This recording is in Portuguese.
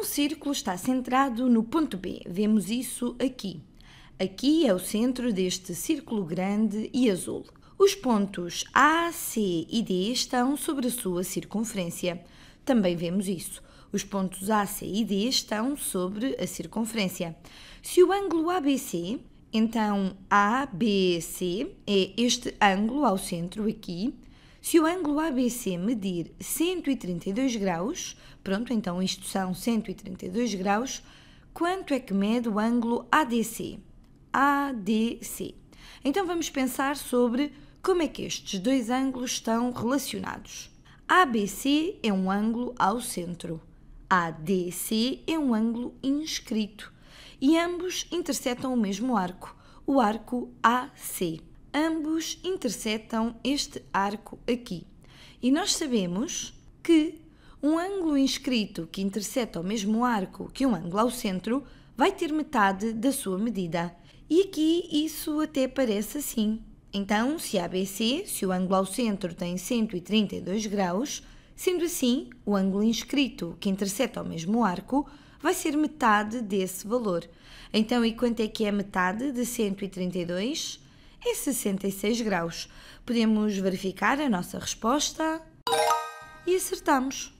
Um círculo está centrado no ponto B, vemos isso aqui. Aqui é o centro deste círculo grande e azul. Os pontos A, C e D estão sobre a sua circunferência. Também vemos isso. Os pontos A, C e D estão sobre a circunferência. Se o ângulo ABC, então ABC é este ângulo ao centro aqui, se o ângulo ABC medir 132 graus, pronto, então isto são 132 graus, quanto é que mede o ângulo ADC? ADC. Então vamos pensar sobre como é que estes dois ângulos estão relacionados. ABC é um ângulo ao centro, ADC é um ângulo inscrito e ambos interceptam o mesmo arco, o arco AC ambos interceptam este arco aqui. E nós sabemos que um ângulo inscrito que intercepta o mesmo arco que um ângulo ao centro vai ter metade da sua medida. E aqui isso até parece assim. Então, se ABC, se o ângulo ao centro tem 132 graus, sendo assim, o ângulo inscrito que intercepta o mesmo arco vai ser metade desse valor. Então, e quanto é que é metade de 132? em 66 graus. Podemos verificar a nossa resposta e acertamos.